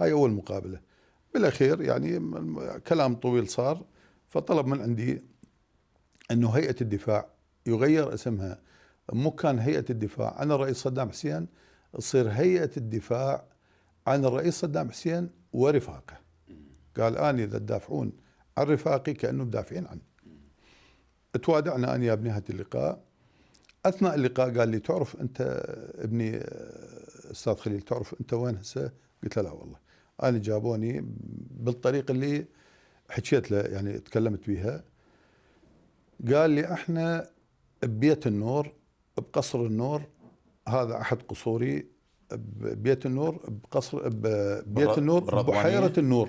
هاي أول مقابلة بالأخير يعني كلام طويل صار فطلب من عندي أنه هيئة الدفاع يغير اسمها مو كان هيئة الدفاع عن الرئيس صدام حسين تصير هيئة الدفاع عن الرئيس صدام حسين ورفاقه قال أنا إذا تدافعون عن رفاقي كأنه مدافعين عنه توادعنا أنا بنهاية اللقاء أثناء اللقاء قال لي تعرف أنت ابني أستاذ خليل تعرف أنت وين هسه قلت له لا والله انا جابوني بالطريقه اللي حكيت له يعني تكلمت بيها قال لي احنا ببيت النور بقصر النور هذا احد قصوري ببيت النور بقصر ببيت النور بحيره النور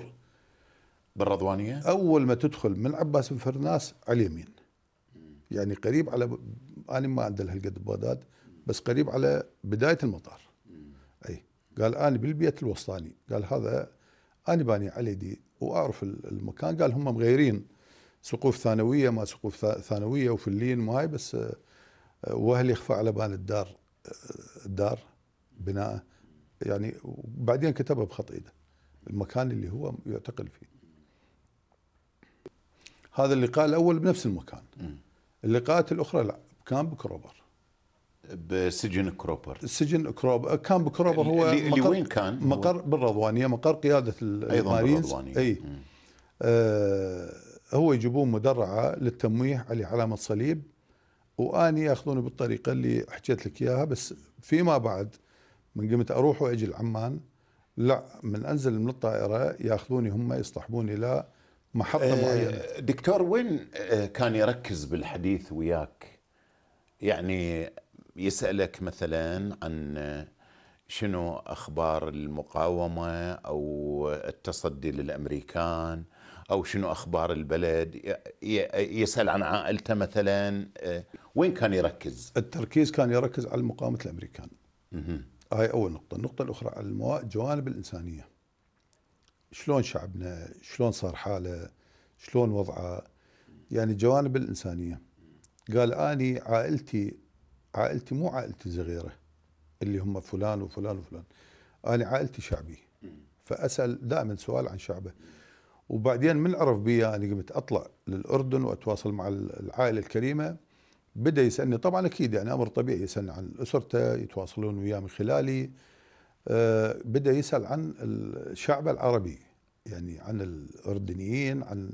بالرضوانيه اول ما تدخل من عباس بن فرناس على اليمين يعني قريب على ب... انا ما عندي هالقد بغداد بس قريب على بدايه المطار اي قال أنا بالبيت الوسطاني قال هذا أنا باني على دي وأعرف المكان قال هم مغيرين سقوف ثانوية ما سقوف ثانوية وفلين هاي بس آه، وهل يخفى على بال الدار آه، الدار بناء يعني وبعدين كتبها بخط إيده المكان اللي هو يعتقل فيه هذا اللقاء الأول بنفس المكان اللقاءات الأخرى لا كان بكروبر بسجن كروبر سجن كروبر كان بكروبر هو اللي وين كان؟ مقر بالرضوانيه مقر قياده ايضا بالرضوانيه اي آه هو يجيبون مدرعه للتمويه على علامه صليب واني ياخذوني بالطريقه اللي حكيت لك اياها بس فيما بعد من قمت اروح واجي العمان لا من انزل من الطائره ياخذوني هم يصطحبوني الى محطه آه معينه دكتور وين آه، كان يركز بالحديث وياك؟ يعني يسألك مثلا عن شنو أخبار المقاومة أو التصدي للأمريكان أو شنو أخبار البلد يسأل عن عائلته مثلا وين كان يركز؟ التركيز كان يركز على مقاومة الأمريكان هاي أول نقطة النقطة الأخرى على الجوانب الإنسانية شلون شعبنا شلون صار حاله شلون وضعه يعني الجوانب الإنسانية قال أني عائلتي عائلتي مو عائلتي صغيره اللي هم فلان وفلان وفلان انا عائلتي شعبي فاسال دائما سؤال عن شعبه وبعدين من عرف بي انا يعني قمت اطلع للاردن واتواصل مع العائله الكريمه بدا يسالني طبعا اكيد يعني امر طبيعي يسالني عن اسرته يتواصلون وياه من خلالي آه، بدا يسال عن الشعب العربي يعني عن الاردنيين عن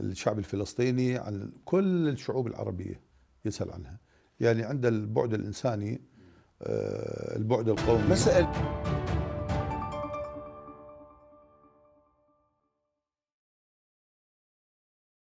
الشعب الفلسطيني عن كل الشعوب العربيه يسال عنها يعني عند البعد الإنساني آه، البعد القومي مسألة